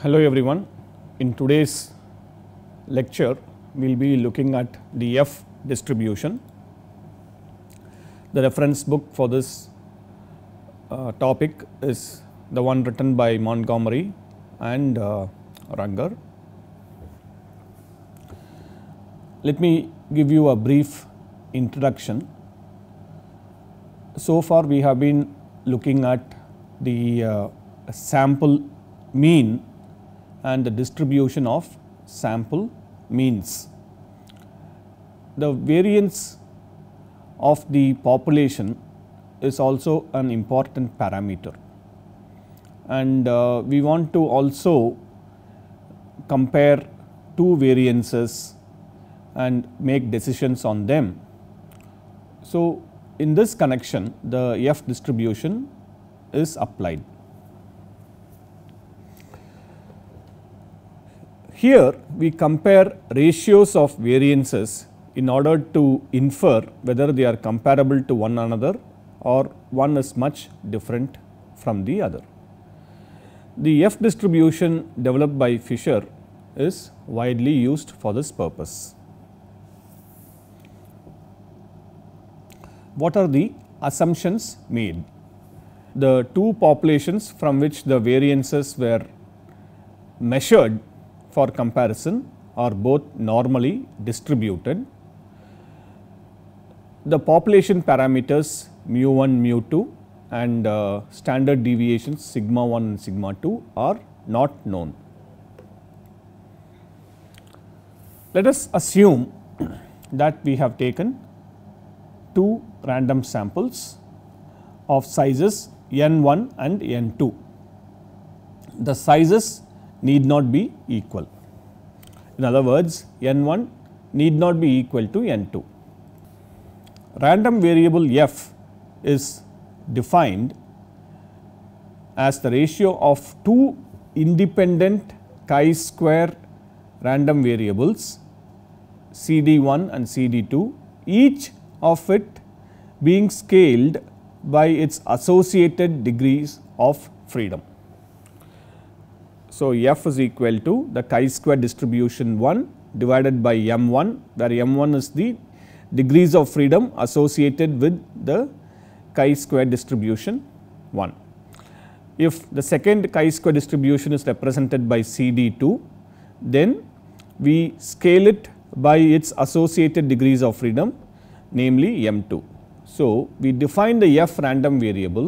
Hello everyone. In today's lecture, we will be looking at the F distribution. The reference book for this uh, topic is the one written by Montgomery and uh, Let me give you a brief introduction. So far we have been looking at the uh, sample mean and the distribution of sample means. The variance of the population is also an important parameter and uh, we want to also compare two variances and make decisions on them. So, in this connection the F distribution is applied. Here we compare ratios of variances in order to infer whether they are comparable to one another or one is much different from the other. The F distribution developed by Fisher is widely used for this purpose. what are the assumptions made. The two populations from which the variances were measured for comparison are both normally distributed. The population parameters mu 1, mu 2 and uh, standard deviations sigma 1 and sigma 2 are not known. Let us assume that we have taken two random samples of sizes n1 and n2. The sizes need not be equal. In other words, n1 need not be equal to n2. Random variable f is defined as the ratio of two independent chi-square random variables CD1 and CD2 each of it being scaled by its associated degrees of freedom. So, F is equal to the chi square distribution 1 divided by M 1 where M 1 is the degrees of freedom associated with the chi square distribution 1. If the second chi square distribution is represented by CD 2 then we scale it by its associated degrees of freedom namely M 2. So, we define the f random variable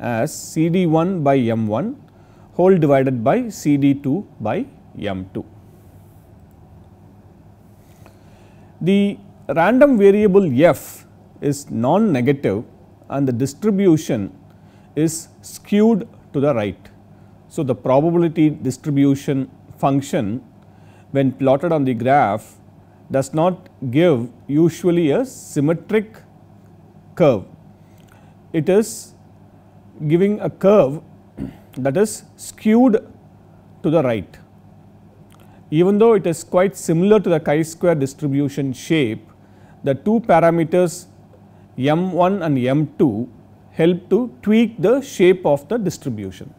as CD1 by M1 whole divided by CD2 by M2. The random variable f is non-negative and the distribution is skewed to the right. So, the probability distribution function when plotted on the graph does not give usually a symmetric curve. It is giving a curve that is skewed to the right. Even though it is quite similar to the chi-square distribution shape, the two parameters m1 and m2 help to tweak the shape of the distribution.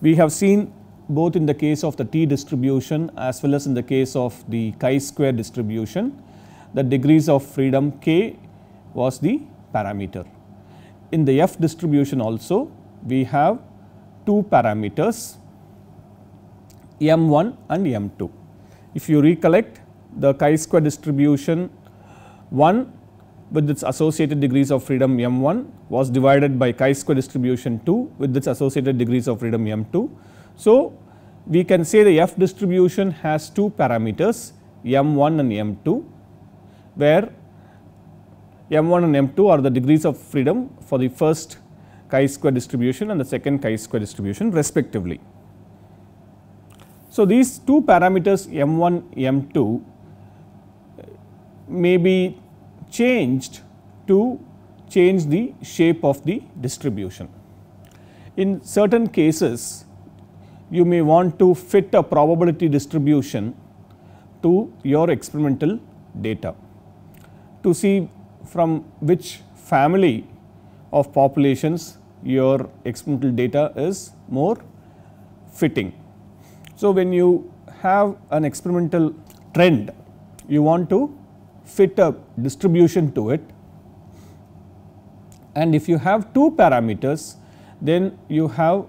We have seen both in the case of the t distribution as well as in the case of the chi-square distribution, the degrees of freedom k was the parameter. In the F distribution also we have two parameters m1 and m2. If you recollect the chi-square distribution 1 with its associated degrees of freedom m1 was divided by chi-square distribution 2 with its associated degrees of freedom m2. So, we can say the F distribution has two parameters m1 and m2 where m1 and m2 are the degrees of freedom for the first chi-square distribution and the second chi-square distribution respectively. So, these two parameters m1, m2 may be changed to change the shape of the distribution. In certain cases, you may want to fit a probability distribution to your experimental data to see from which family of populations your experimental data is more fitting. So, when you have an experimental trend, you want to fit a distribution to it and if you have two parameters, then you have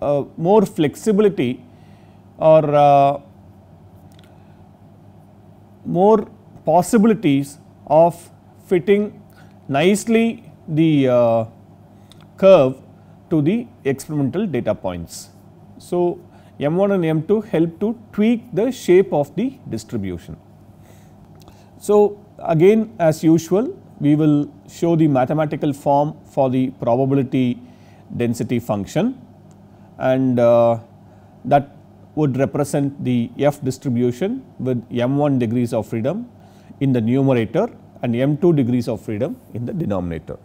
uh, more flexibility or uh, more possibilities of fitting nicely the uh, curve to the experimental data points. So, M1 and M2 help to tweak the shape of the distribution. So, again as usual we will show the mathematical form for the probability density function and uh, that would represent the F distribution with M1 degrees of freedom in the numerator and m2 degrees of freedom in the denominator.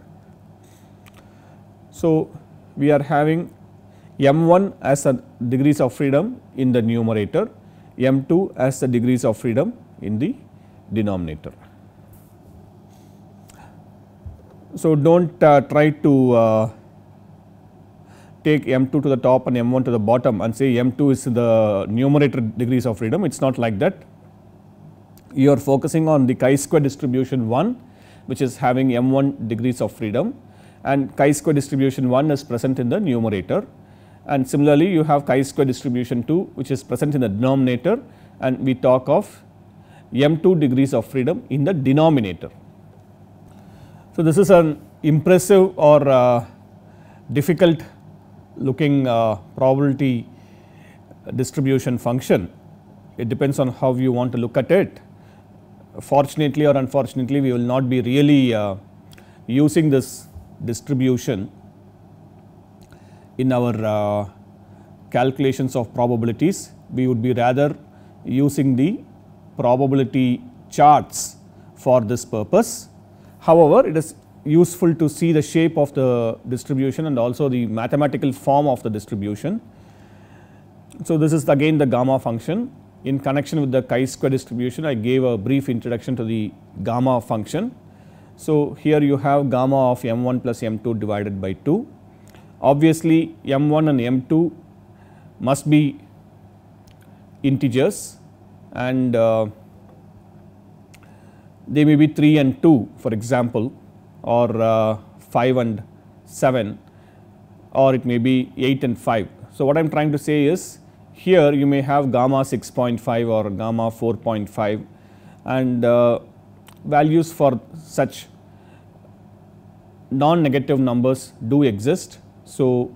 So, we are having m1 as a degrees of freedom in the numerator, m2 as the degrees of freedom in the denominator. So, do not uh, try to uh, take m2 to the top and m1 to the bottom and say m2 is the numerator degrees of freedom, it is not like that you are focusing on the chi-square distribution 1 which is having m1 degrees of freedom and chi-square distribution 1 is present in the numerator. And similarly, you have chi-square distribution 2 which is present in the denominator and we talk of m2 degrees of freedom in the denominator. So, this is an impressive or uh, difficult looking uh, probability distribution function. It depends on how you want to look at it fortunately or unfortunately we will not be really uh, using this distribution in our uh, calculations of probabilities. We would be rather using the probability charts for this purpose. However, it is useful to see the shape of the distribution and also the mathematical form of the distribution. So, this is again the gamma function in connection with the chi-square distribution, I gave a brief introduction to the gamma function. So, here you have gamma of m1 plus m2 divided by 2. Obviously, m1 and m2 must be integers and uh, they may be 3 and 2 for example or uh, 5 and 7 or it may be 8 and 5. So, what I am trying to say is here you may have gamma 6.5 or gamma 4.5 and uh, values for such non-negative numbers do exist. So,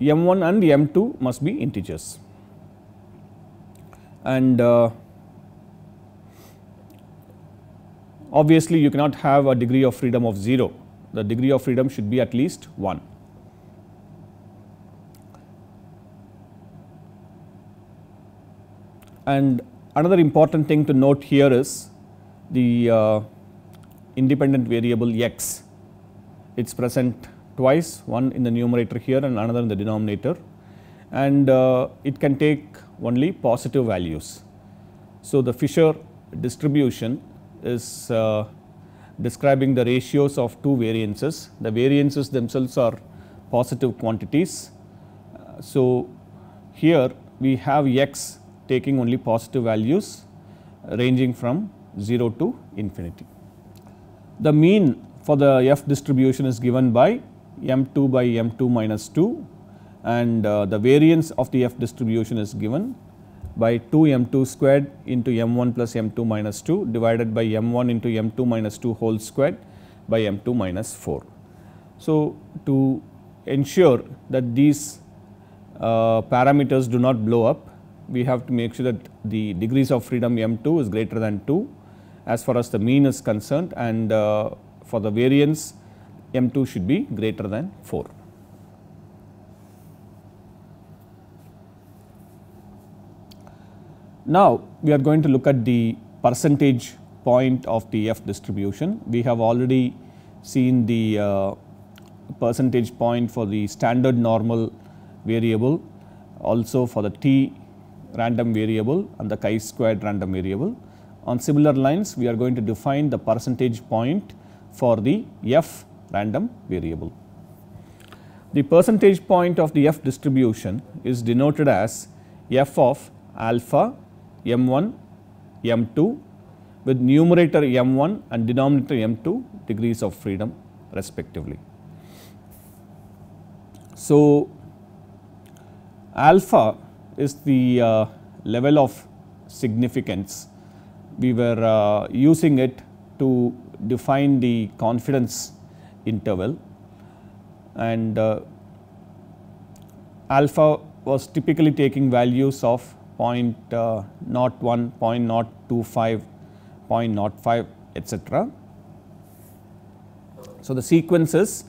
m1 and m2 must be integers and uh, obviously you cannot have a degree of freedom of 0 the degree of freedom should be at least 1 And another important thing to note here is the uh, independent variable x. It is present twice, one in the numerator here and another in the denominator and uh, it can take only positive values. So, the Fisher distribution is uh, describing the ratios of two variances. The variances themselves are positive quantities. So, here we have x taking only positive values ranging from 0 to infinity. The mean for the F distribution is given by m2 by m2 minus 2 and uh, the variance of the F distribution is given by 2 m2 squared into m1 plus m2 minus 2 divided by m1 into m2 minus 2 whole squared by m2 minus 4. So, to ensure that these uh, parameters do not blow up we have to make sure that the degrees of freedom m2 is greater than 2 as far as the mean is concerned and uh, for the variance m2 should be greater than 4. Now, we are going to look at the percentage point of the F distribution. We have already seen the uh, percentage point for the standard normal variable also for the t random variable and the chi-squared random variable. On similar lines, we are going to define the percentage point for the f random variable. The percentage point of the f distribution is denoted as f of alpha m1, m2 with numerator m1 and denominator m2 degrees of freedom respectively. So, alpha is the uh, level of significance. We were uh, using it to define the confidence interval and uh, alpha was typically taking values of 0 uh, 0.01, 0 0.025, 0.05 etc. So, the sequence is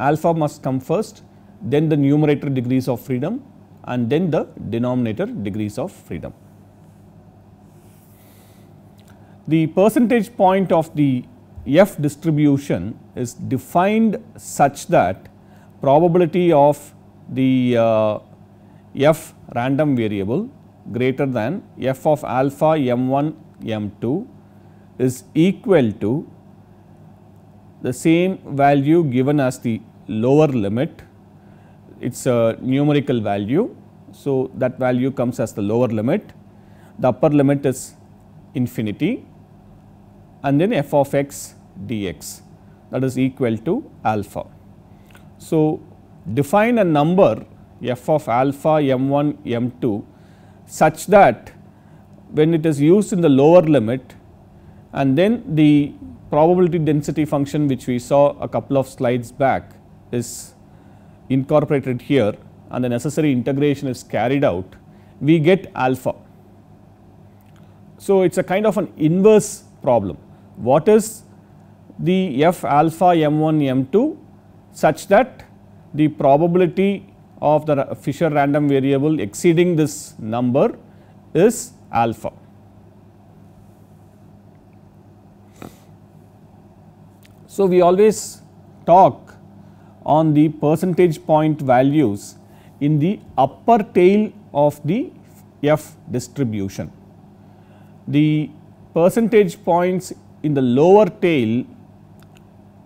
alpha must come first, then the numerator degrees of freedom and then the denominator degrees of freedom. The percentage point of the F distribution is defined such that probability of the uh, F random variable greater than F of alpha m1 m2 is equal to the same value given as the lower limit it is a numerical value. So, that value comes as the lower limit, the upper limit is infinity and then f of x dx that is equal to alpha. So, define a number f of alpha m1 m2 such that when it is used in the lower limit and then the probability density function which we saw a couple of slides back is incorporated here and the necessary integration is carried out, we get alpha. So, it is a kind of an inverse problem. What is the f alpha m1 m2 such that the probability of the Fisher random variable exceeding this number is alpha. So, we always talk on the percentage point values in the upper tail of the F distribution. The percentage points in the lower tail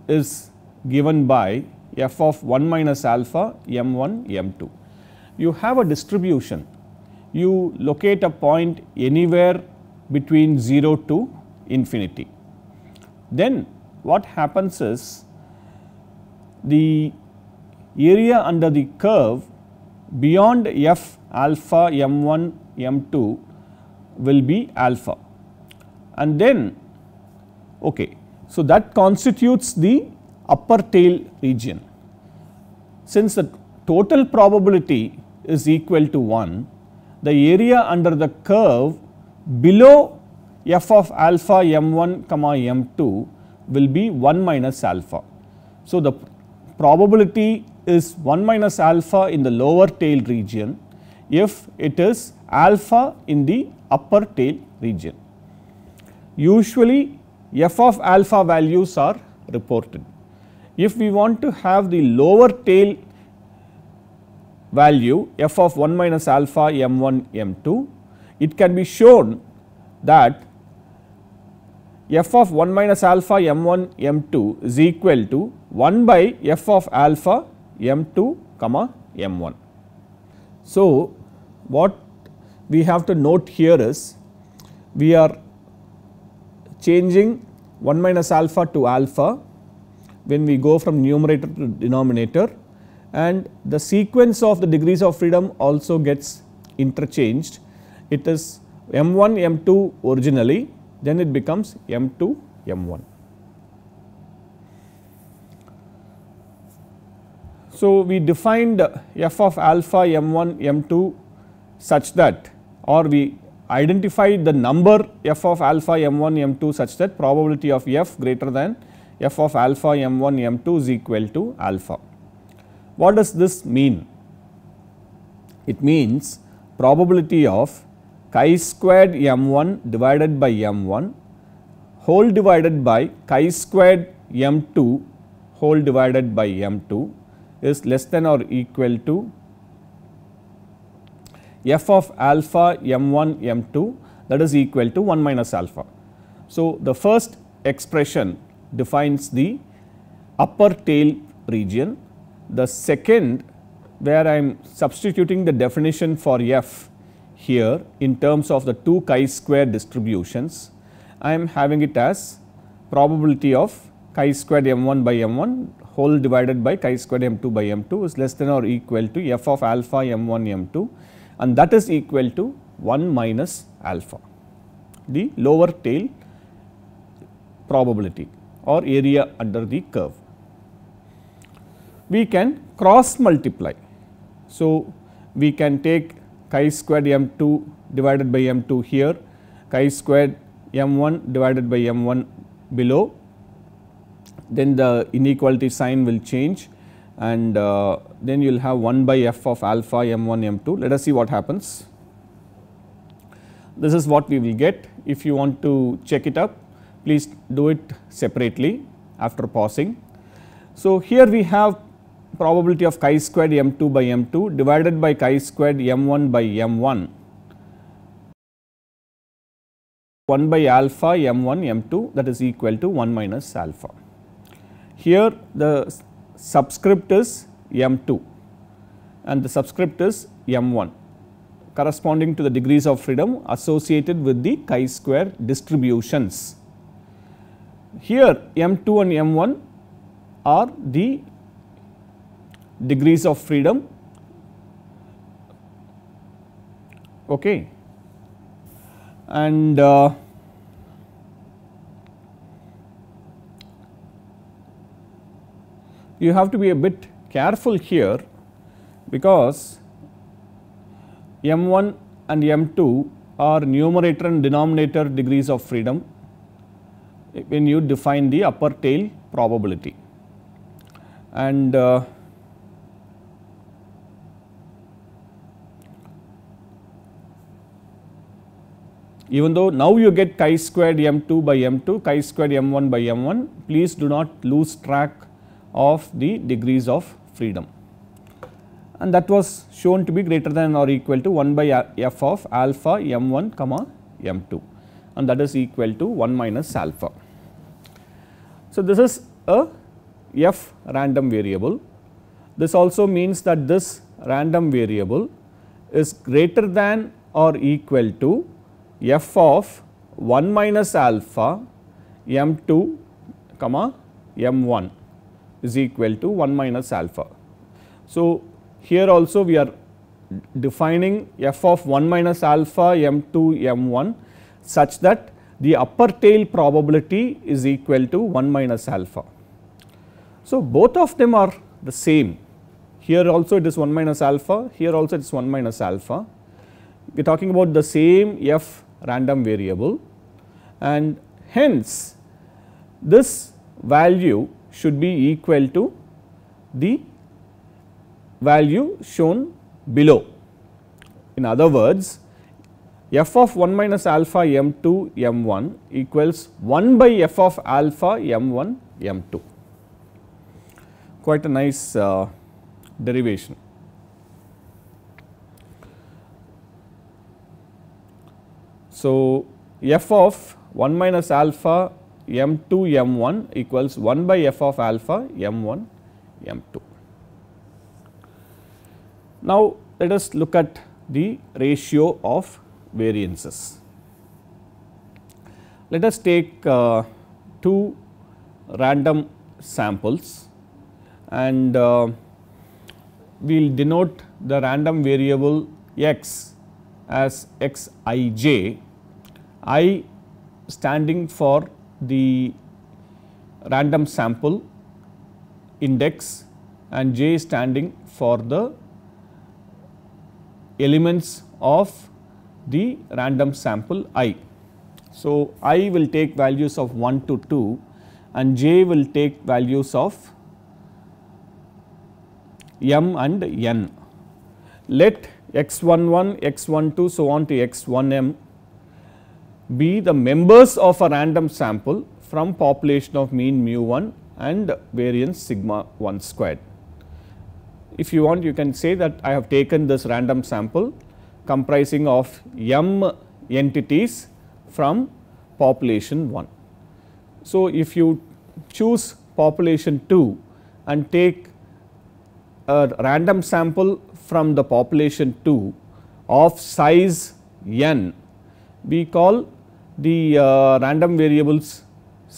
is given by f of 1 minus alpha m 1 m 2. You have a distribution, you locate a point anywhere between 0 to infinity. Then what happens is the area under the curve beyond f alpha m1 m2 will be alpha and then okay so that constitutes the upper tail region since the total probability is equal to 1 the area under the curve below f of alpha m1 comma m2 will be 1 minus alpha so the probability is 1 minus alpha in the lower tail region if it is alpha in the upper tail region. Usually f of alpha values are reported. If we want to have the lower tail value f of 1 minus alpha m 1 m 2, it can be shown that f of 1 minus alpha m1 m2 is equal to 1 by f of alpha m2 comma m1. So, what we have to note here is we are changing 1 minus alpha to alpha when we go from numerator to denominator and the sequence of the degrees of freedom also gets interchanged. It is m1 m2 originally then it becomes M2 M1. So, we defined f of alpha m1 m2 such that or we identified the number f of alpha m1 m2 such that probability of f greater than f of alpha m1 m2 is equal to alpha. What does this mean? It means probability of chi squared m1 divided by m1 whole divided by chi squared m2 whole divided by m2 is less than or equal to f of alpha m1 m2 that is equal to 1 minus alpha. So, the first expression defines the upper tail region. The second where I am substituting the definition for f here in terms of the two chi-square distributions. I am having it as probability of chi squared m1 by m1 whole divided by chi squared m2 by m2 is less than or equal to f of alpha m1 m2 and that is equal to 1 minus alpha the lower tail probability or area under the curve. We can cross multiply. So, we can take chi squared m2 divided by m2 here, chi squared m1 divided by m1 below. Then the inequality sign will change and uh, then you will have 1 by f of alpha m1 m2. Let us see what happens. This is what we will get. If you want to check it up, please do it separately after pausing. So, here we have probability of chi squared m2 by m2 divided by chi squared m1 by m1 1 by alpha m1 m2 that is equal to 1 minus alpha. Here the subscript is m2 and the subscript is m1 corresponding to the degrees of freedom associated with the chi square distributions. Here m2 and m1 are the degrees of freedom. Okay. And uh, you have to be a bit careful here because m1 and m2 are numerator and denominator degrees of freedom when you define the upper tail probability. And uh, even though now you get chi squared m2 by m2, chi squared m1 by m1, please do not lose track of the degrees of freedom. And that was shown to be greater than or equal to 1 by f of alpha m1 comma m2 and that is equal to 1 minus alpha. So, this is a f random variable. This also means that this random variable is greater than or equal to f of 1 minus alpha m 2 comma m 1 is equal to 1 minus alpha. So, here also we are defining f of 1 minus alpha m 2 m 1 such that the upper tail probability is equal to 1 minus alpha. So, both of them are the same here also it is 1 minus alpha here also it is 1 minus alpha. We are talking about the same f random variable and hence this value should be equal to the value shown below. In other words, f of 1 minus alpha m 2 m 1 equals 1 by f of alpha m 1 m 2 quite a nice uh, derivation. So, f of 1 minus alpha m 2 m 1 equals 1 by f of alpha m 1 m 2. Now, let us look at the ratio of variances. Let us take uh, two random samples and uh, we will denote the random variable x as x i j I standing for the random sample index and J standing for the elements of the random sample i. So, i will take values of 1 to 2 and j will take values of m and n. Let x11, x12 so on to x1m be the members of a random sample from population of mean mu 1 and variance sigma 1 squared. If you want you can say that I have taken this random sample comprising of m entities from population 1. So, if you choose population 2 and take a random sample from the population 2 of size n, we call the uh, random variables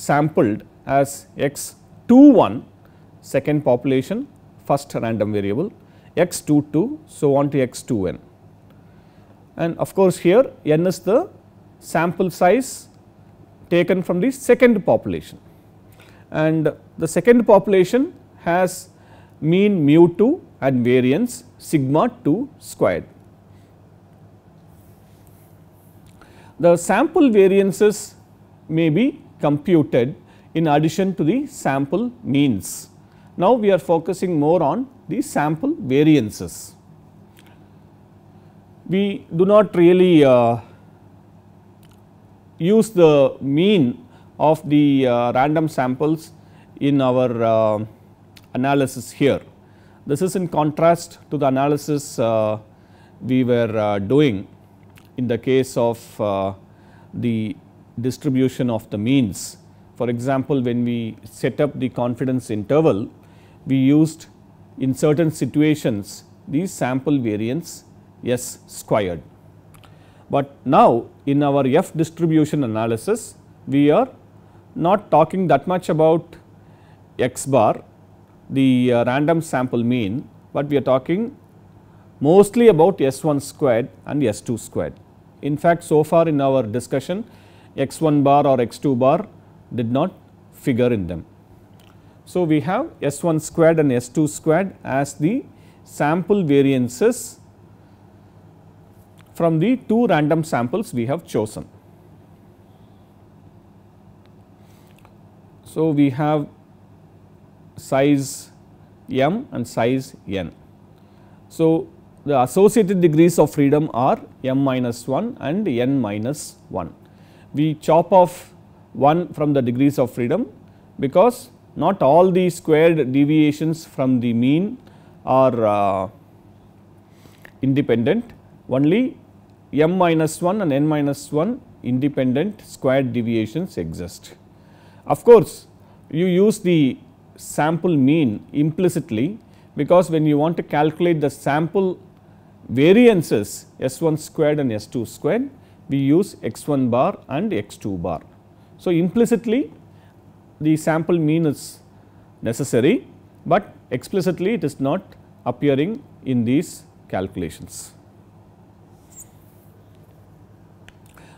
sampled as x 2 1 second population first random variable x 2 2 so on to x 2 n. And of course, here n is the sample size taken from the second population and the second population has mean mu 2 and variance sigma 2 squared. the sample variances may be computed in addition to the sample means. Now, we are focusing more on the sample variances. We do not really uh, use the mean of the uh, random samples in our uh, analysis here. This is in contrast to the analysis uh, we were uh, doing in the case of uh, the distribution of the means. For example, when we set up the confidence interval, we used in certain situations the sample variance S squared. But now, in our F distribution analysis, we are not talking that much about X bar, the uh, random sample mean, but we are talking mostly about S1 squared and S2 squared. In fact, so far in our discussion x1 bar or x2 bar did not figure in them. So, we have S1 squared and S2 squared as the sample variances from the two random samples we have chosen. So, we have size m and size n. So, the associated degrees of freedom are m minus 1 and n minus 1. We chop off 1 from the degrees of freedom because not all the squared deviations from the mean are uh, independent only m minus 1 and n minus 1 independent squared deviations exist. Of course, you use the sample mean implicitly because when you want to calculate the sample variances S1 squared and S2 squared, we use X1 bar and X2 bar. So, implicitly the sample mean is necessary, but explicitly it is not appearing in these calculations.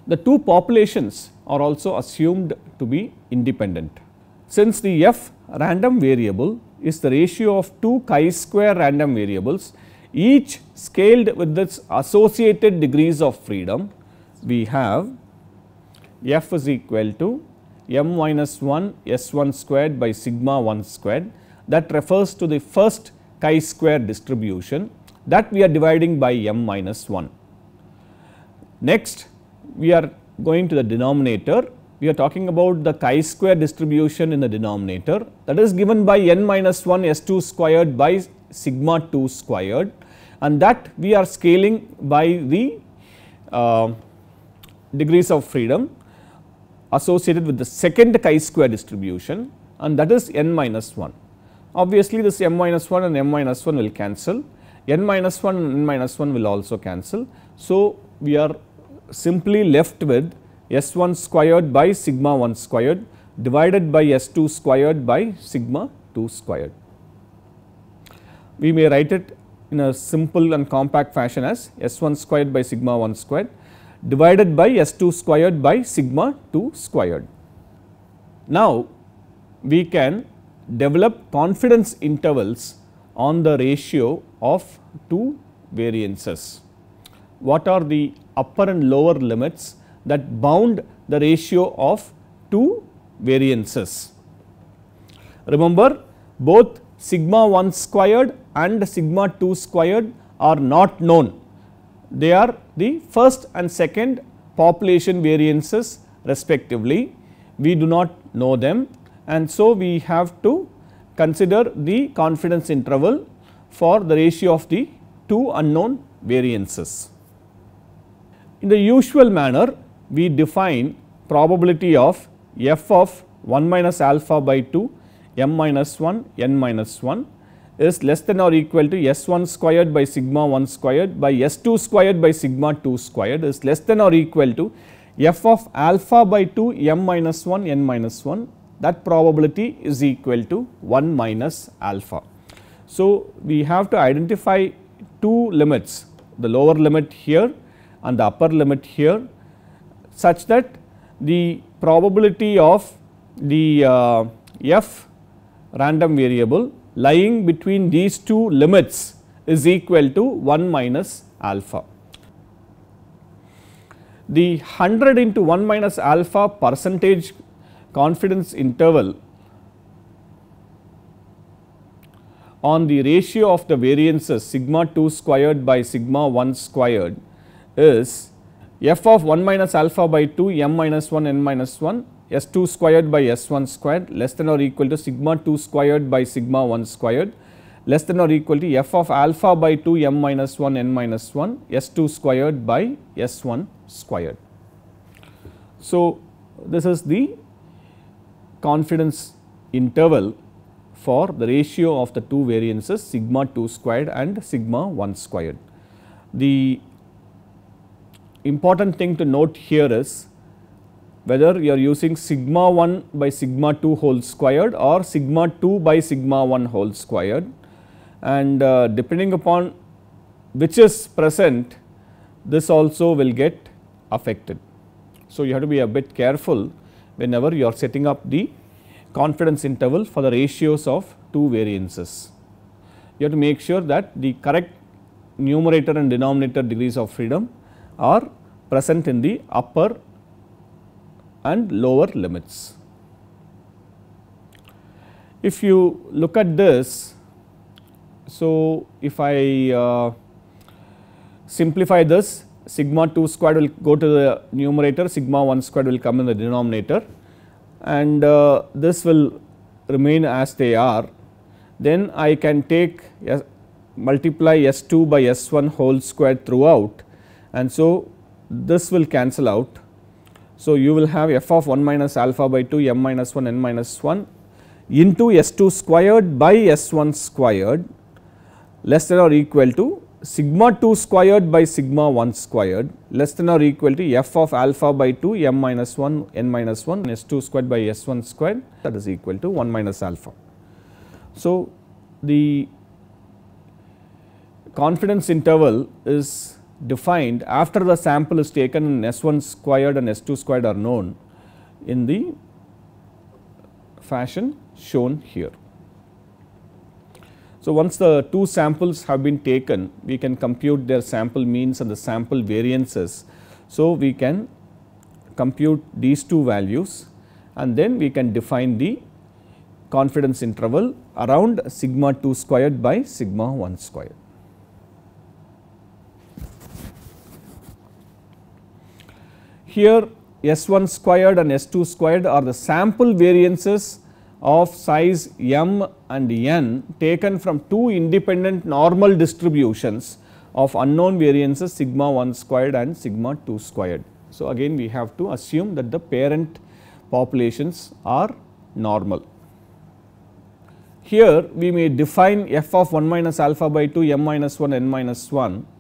The two populations are also assumed to be independent. Since the f random variable is the ratio of two chi square random variables, each scaled with its associated degrees of freedom we have f is equal to m minus 1 s 1 squared by sigma 1 squared that refers to the first chi square distribution that we are dividing by m minus 1. Next we are going to the denominator we are talking about the chi square distribution in the denominator that is given by n minus 1 s 2 squared by sigma 2 squared and that we are scaling by the uh, degrees of freedom associated with the second chi-square distribution and that is n minus 1. Obviously, this m minus 1 and m minus 1 will cancel, n minus 1 and n minus 1 will also cancel. So, we are simply left with S 1 squared by sigma 1 squared divided by S 2 squared by sigma 2 squared. We may write it in a simple and compact fashion as S1 squared by sigma 1 squared divided by S2 squared by sigma 2 squared. Now, we can develop confidence intervals on the ratio of two variances. What are the upper and lower limits that bound the ratio of two variances? Remember both sigma 1 squared and sigma 2 squared are not known. They are the first and second population variances respectively. We do not know them and so we have to consider the confidence interval for the ratio of the two unknown variances. In the usual manner we define probability of f of 1 minus alpha by 2 m minus 1 n minus 1 is less than or equal to S 1 squared by sigma 1 squared by S 2 squared by sigma 2 squared is less than or equal to f of alpha by 2 m minus 1 n minus 1 that probability is equal to 1 minus alpha. So, we have to identify two limits the lower limit here and the upper limit here such that the probability of the uh, f random variable lying between these two limits is equal to 1 minus alpha. The 100 into 1 minus alpha percentage confidence interval on the ratio of the variances sigma 2 squared by sigma 1 squared is f of 1 minus alpha by 2 m minus 1 n minus 1 S 2 squared by S 1 squared less than or equal to sigma 2 squared by sigma 1 squared less than or equal to f of alpha by 2 m minus 1 n minus 1 S 2 squared by S 1 squared. So, this is the confidence interval for the ratio of the two variances sigma 2 squared and sigma 1 squared. The important thing to note here is whether you are using sigma 1 by sigma 2 whole squared or sigma 2 by sigma 1 whole squared and uh, depending upon which is present this also will get affected. So, you have to be a bit careful whenever you are setting up the confidence interval for the ratios of two variances. You have to make sure that the correct numerator and denominator degrees of freedom are present in the upper and lower limits. If you look at this, so if I uh, simplify this sigma 2 squared will go to the numerator, sigma 1 squared will come in the denominator and uh, this will remain as they are. Then I can take S multiply S2 by S1 whole squared throughout and so this will cancel out so, you will have f of 1 minus alpha by 2 m minus 1 n minus 1 into S2 squared by S1 squared less than or equal to sigma 2 squared by sigma 1 squared less than or equal to f of alpha by 2 m minus 1 n minus 1 S2 squared by S1 squared that is equal to 1 minus alpha. So, the confidence interval is defined after the sample is taken and S1 squared and S2 squared are known in the fashion shown here. So, once the two samples have been taken, we can compute their sample means and the sample variances. So, we can compute these two values and then we can define the confidence interval around sigma 2 squared by sigma 1 squared. Here S1 squared and S2 squared are the sample variances of size m and n taken from two independent normal distributions of unknown variances sigma 1 squared and sigma 2 squared. So, again we have to assume that the parent populations are normal. Here we may define f of 1 minus alpha by 2 m minus 1 n minus 1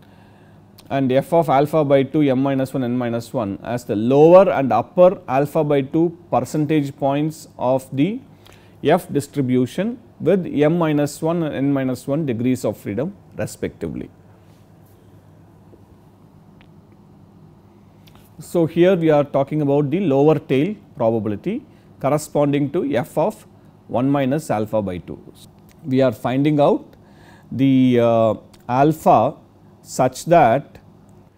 and f of alpha by 2 m minus 1 n minus 1 as the lower and upper alpha by 2 percentage points of the f distribution with m minus 1 and n minus 1 degrees of freedom respectively. So, here we are talking about the lower tail probability corresponding to f of 1 minus alpha by 2. We are finding out the uh, alpha such that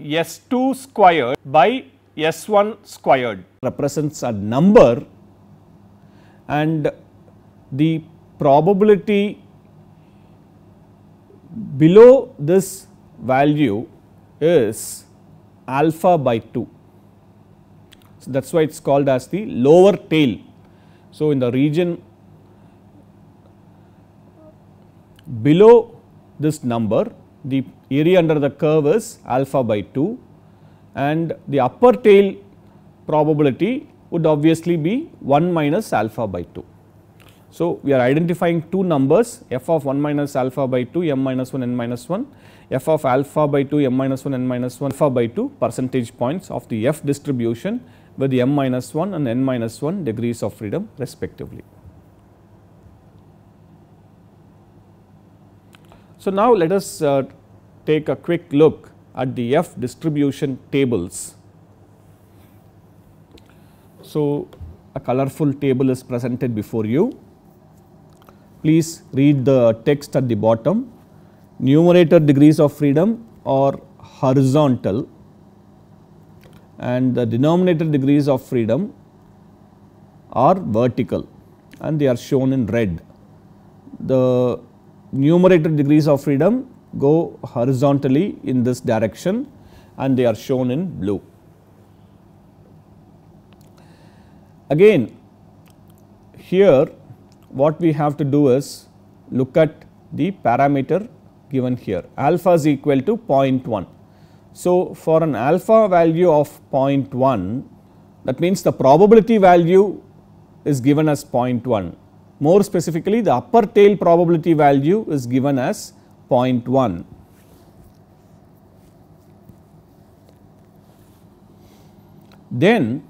S2 squared by S1 squared. Represents a number and the probability below this value is alpha by 2. So, that is why it is called as the lower tail. So, in the region below this number the area under the curve is alpha by 2 and the upper tail probability would obviously be 1 minus alpha by 2. So, we are identifying two numbers f of 1 minus alpha by 2 m minus 1 n minus 1 f of alpha by 2 m minus 1 n minus 1 alpha by 2 percentage points of the f distribution with the m minus 1 and n minus 1 degrees of freedom respectively. So, now let us uh, take a quick look at the F distribution tables. So, a colorful table is presented before you. Please read the text at the bottom. Numerator degrees of freedom are horizontal and the denominator degrees of freedom are vertical and they are shown in red. The numerator degrees of freedom go horizontally in this direction and they are shown in blue. Again here what we have to do is look at the parameter given here alpha is equal to 0.1. So, for an alpha value of 0.1 that means the probability value is given as 0.1 more specifically the upper tail probability value is given as 0.1. Then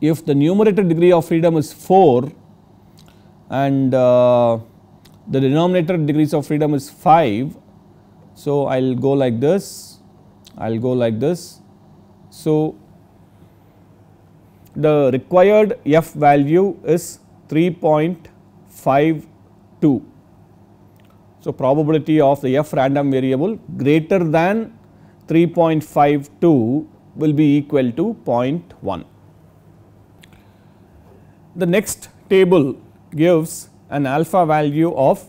if the numerator degree of freedom is 4 and uh, the denominator degrees of freedom is 5. So, I will go like this, I will go like this. So, the required f value is 3.52. So, probability of the f random variable greater than 3.52 will be equal to 0.1. The next table gives an alpha value of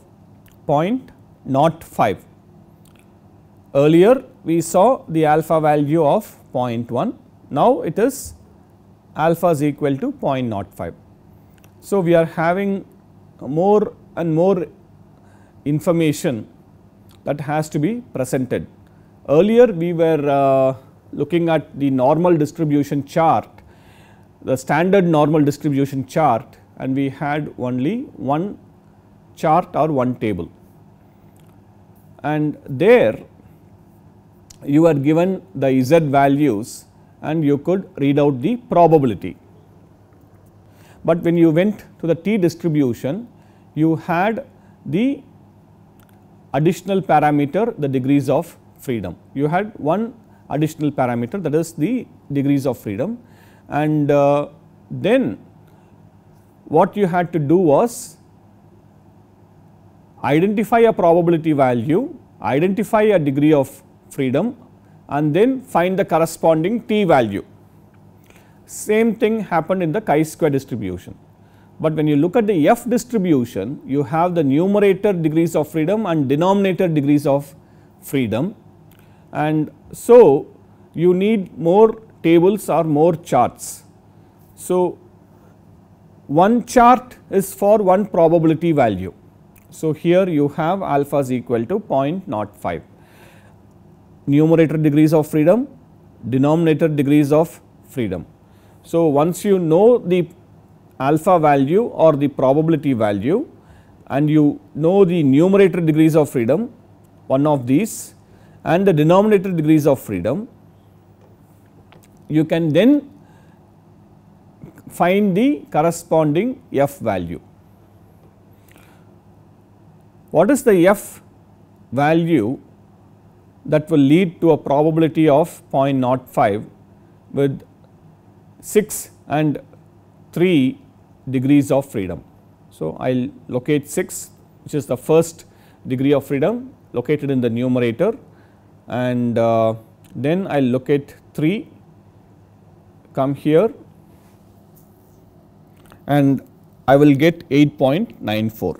0.05. Earlier we saw the alpha value of 0.1, now it is alpha is equal to 0.05. So, we are having more and more information that has to be presented. Earlier we were uh, looking at the normal distribution chart, the standard normal distribution chart and we had only one chart or one table. And there you are given the z values and you could read out the probability. But when you went to the t distribution, you had the additional parameter the degrees of freedom. You had one additional parameter that is the degrees of freedom and uh, then what you had to do was identify a probability value, identify a degree of freedom and then find the corresponding t value. Same thing happened in the chi-square distribution. But when you look at the F distribution, you have the numerator degrees of freedom and denominator degrees of freedom. And so, you need more tables or more charts. So, one chart is for one probability value. So, here you have alpha is equal to 0.05, numerator degrees of freedom, denominator degrees of freedom. So, once you know the alpha value or the probability value and you know the numerator degrees of freedom one of these and the denominator degrees of freedom. You can then find the corresponding f value. What is the f value that will lead to a probability of 0.05 with 6 and 3 degrees of freedom. So, I will locate 6 which is the first degree of freedom located in the numerator and uh, then I will locate 3 come here and I will get 8.94.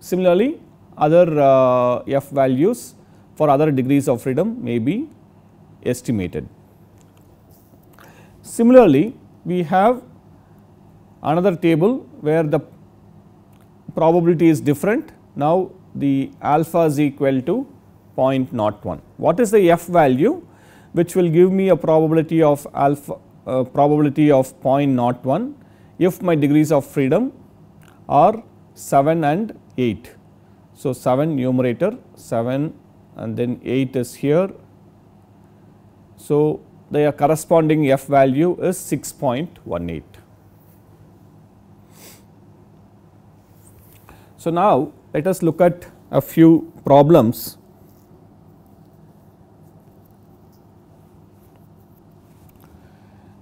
Similarly, other uh, f values for other degrees of freedom may be estimated. Similarly, we have another table where the probability is different. Now, the alpha is equal to 0.01. What is the f value which will give me a probability of alpha uh, probability of 0.01 if my degrees of freedom are 7 and 8. So, 7 numerator 7 and then 8 is here. So, the corresponding f value is 6.18. So, now let us look at a few problems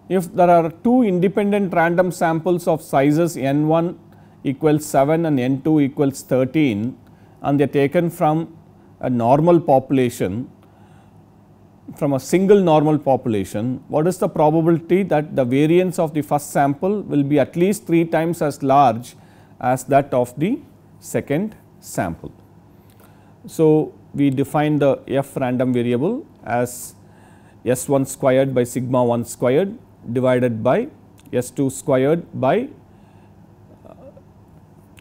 if there are two independent random samples of sizes n 1 equals 7 and n 2 equals 13 and they are taken from a normal population from a single normal population, what is the probability that the variance of the first sample will be at least 3 times as large as that of the second sample. So, we define the f random variable as s 1 squared by sigma 1 squared divided by s 2 squared by uh,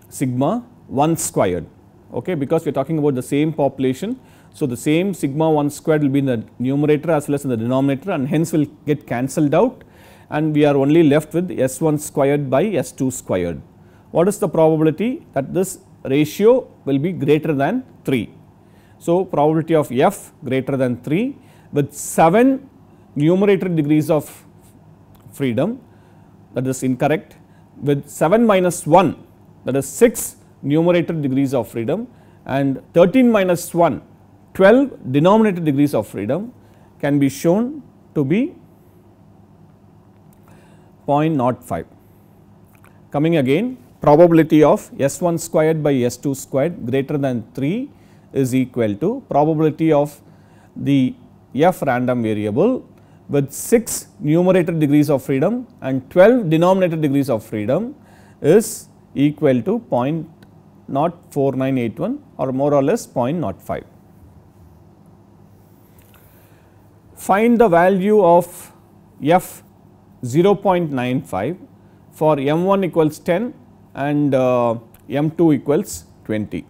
sigma 1 squared okay, because we are talking about the same population. So, the same sigma 1 squared will be in the numerator as well as in the denominator and hence will get cancelled out and we are only left with S1 squared by S2 squared. What is the probability that this ratio will be greater than 3. So, probability of f greater than 3 with 7 numerator degrees of freedom that is incorrect with 7 minus 1 that is 6 numerator degrees of freedom and 13 minus 1 12 denominator degrees of freedom can be shown to be 0.05. Coming again probability of S1 squared by S2 squared greater than 3 is equal to probability of the F random variable with 6 numerator degrees of freedom and 12 denominator degrees of freedom is equal to 0.4981 or more or less 0.05. Find the value of F 0.95 for M1 equals 10 and uh, M2 equals 20.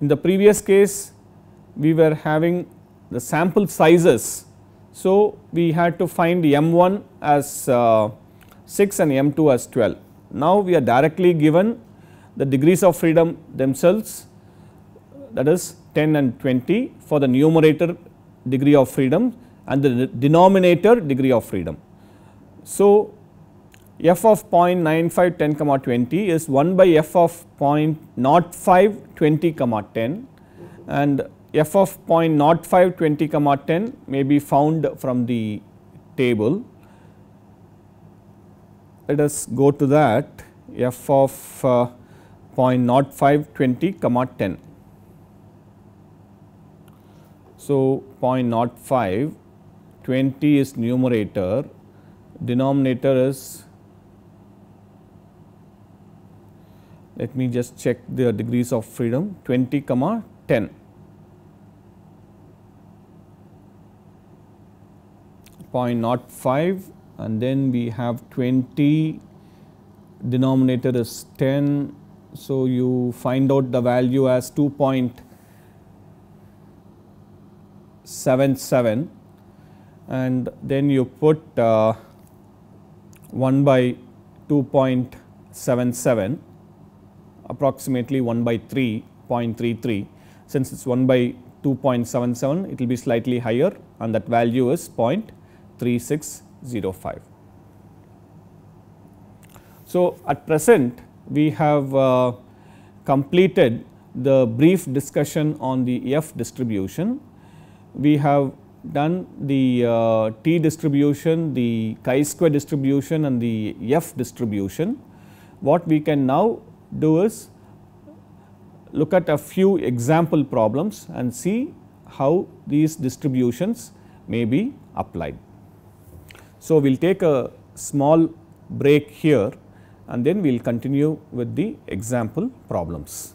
In the previous case we were having the sample sizes. So, we had to find M1 as uh, 6 and M2 as 12. Now, we are directly given the degrees of freedom themselves that is 10 and 20 for the numerator degree of freedom and the denominator degree of freedom. So, f of 0.95 10 comma 20 is 1 by f of 0.05 20 comma 10 and f of 0.05 20 comma 10 may be found from the table. Let us go to that f of uh, 0.05 20 comma 10. So, 0.05 20 is numerator denominator is let me just check the degrees of freedom 20 comma 10. Point 0.05 and then we have 20 denominator is 10. So, you find out the value as 2.77 and then you put uh, 1 by 2.77 approximately 1 by 3.33. Since it's 1 by 2.77, it will be slightly higher and that value is 0.3605. So, at present we have uh, completed the brief discussion on the F distribution. We have done the uh, T distribution, the chi square distribution and the F distribution. What we can now do is look at a few example problems and see how these distributions may be applied. So, we will take a small break here and then we will continue with the example problems.